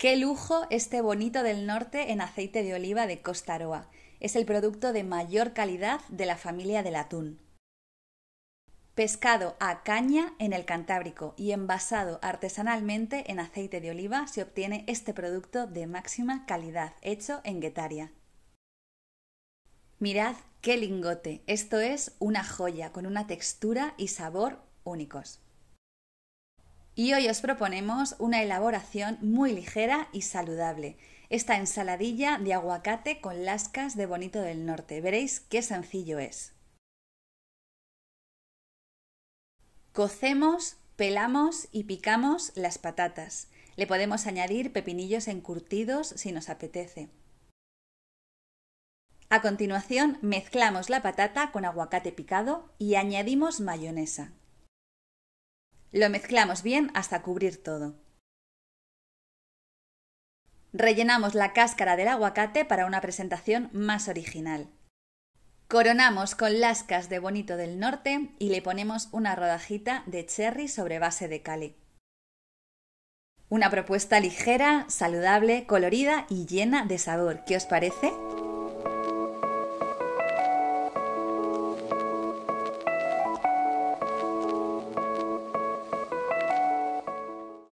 Qué lujo este bonito del norte en aceite de oliva de Costa Es el producto de mayor calidad de la familia del atún. Pescado a caña en el Cantábrico y envasado artesanalmente en aceite de oliva se obtiene este producto de máxima calidad, hecho en Guetaria. Mirad qué lingote, esto es una joya con una textura y sabor únicos. Y hoy os proponemos una elaboración muy ligera y saludable. Esta ensaladilla de aguacate con lascas de Bonito del Norte. Veréis qué sencillo es. Cocemos, pelamos y picamos las patatas. Le podemos añadir pepinillos encurtidos si nos apetece. A continuación, mezclamos la patata con aguacate picado y añadimos mayonesa. Lo mezclamos bien hasta cubrir todo. Rellenamos la cáscara del aguacate para una presentación más original. Coronamos con lascas de bonito del norte y le ponemos una rodajita de cherry sobre base de cali. Una propuesta ligera, saludable, colorida y llena de sabor. ¿Qué os parece?